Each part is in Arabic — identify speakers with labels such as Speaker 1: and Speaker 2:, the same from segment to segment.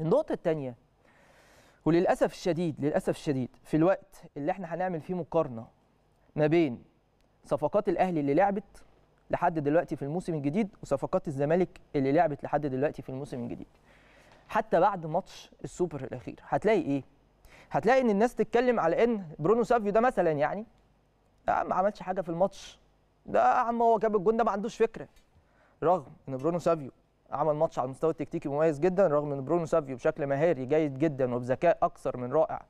Speaker 1: النقطة الثانية وللأسف الشديد للأسف الشديد في الوقت اللي احنا هنعمل فيه مقارنة ما بين صفقات الأهلي اللي لعبت لحد دلوقتي في الموسم الجديد وصفقات الزمالك اللي لعبت لحد دلوقتي في الموسم الجديد حتى بعد ماتش السوبر الأخير هتلاقي إيه؟ هتلاقي إن الناس تتكلم على إن برونو سافيو ده مثلا يعني ما عملش حاجة في الماتش ده يا عم هو جاب الجون ده ما عندوش فكرة رغم إن برونو سافيو عمل ماتش على المستوى التكتيكي مميز جدا رغم ان برونو سافيو بشكل مهاري جيد جدا وبذكاء اكثر من رائع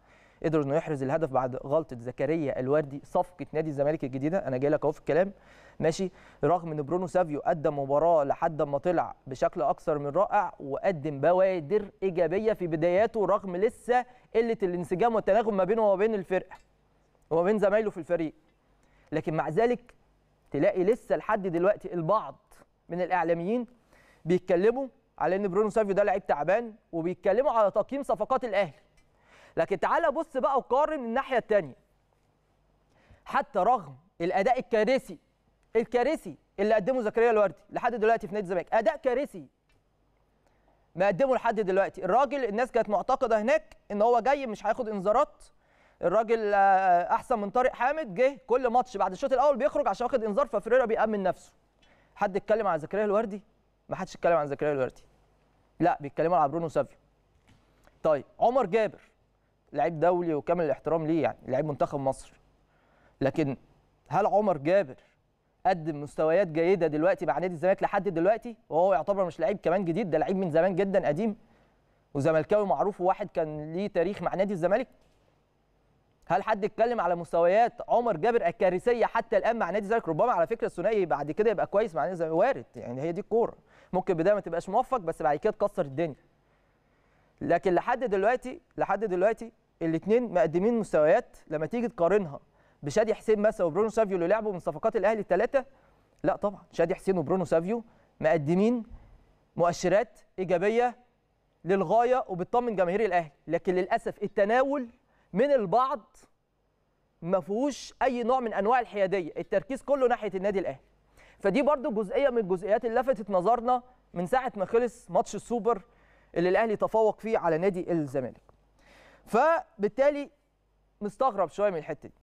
Speaker 1: قدر انه يحرز الهدف بعد غلطه زكريا الوردي صفقه نادي الزمالك الجديده انا جاي لك اهو في الكلام ماشي رغم ان برونو سافيو قدم مباراه لحد ما طلع بشكل اكثر من رائع وقدم بوادر ايجابيه في بداياته رغم لسه قله الانسجام والتناغم ما بينه وما بين الفرقه وما بين زمايله في الفريق لكن مع ذلك تلاقي لسه لحد دلوقتي البعض من الاعلاميين بيتكلموا على ان برونو سافيو ده لعيب تعبان وبيتكلموا على تقييم صفقات الاهلي لكن تعالى بص بقى وقارن الناحيه الثانيه حتى رغم الاداء الكارثي الكارثي اللي قدمه زكريا الوردي لحد دلوقتي في نادي الزمالك اداء كارثي ما قدمه لحد دلوقتي الراجل الناس كانت معتقده هناك ان هو جاي مش هياخد انذارات الراجل آه، احسن من طارق حامد جه كل ماتش بعد الشوط الاول بيخرج عشان واخد انذار ففريرا بيامن نفسه حد اتكلم على زكريا الوردي ما حدش اتكلم عن زكريا الوردي لا بيتكلموا على برونو سافيو طيب عمر جابر لعيب دولي وكامل الاحترام ليه يعني لعيب منتخب مصر لكن هل عمر جابر قدم مستويات جيده دلوقتي مع نادي الزمالك لحد دلوقتي وهو يعتبر مش لعيب كمان جديد ده لعيب من زمان جدا قديم وزملكاوي معروف وواحد كان ليه تاريخ مع نادي الزمالك هل حد اتكلم على مستويات عمر جابر الكارثيه حتى الان مع نادي الزمالك ربما على فكره الثنائي بعد كده يبقى كويس مع نادي الزمالك وارد يعني هي دي الكوره ممكن بدايه ما تبقاش موفق بس بعد كده تكسر الدنيا لكن لحد دلوقتي لحد دلوقتي الاثنين مقدمين مستويات لما تيجي تقارنها بشادي حسين مثلا وبرونو سافيو اللي لعبوا من صفقات الاهلي الثلاثه لا طبعا شادي حسين وبرونو سافيو مقدمين مؤشرات ايجابيه للغايه وبتطمن جماهير الاهلي لكن للاسف التناول من البعض ما فيهوش اي نوع من انواع الحياديه التركيز كله ناحيه النادي الاهلي فدي برضو جزئيه من الجزئيات اللي لفتت نظرنا من ساعه ما خلص ماتش السوبر اللي الاهلي تفوق فيه على نادي الزمالك فبالتالي مستغرب شويه من الحته دي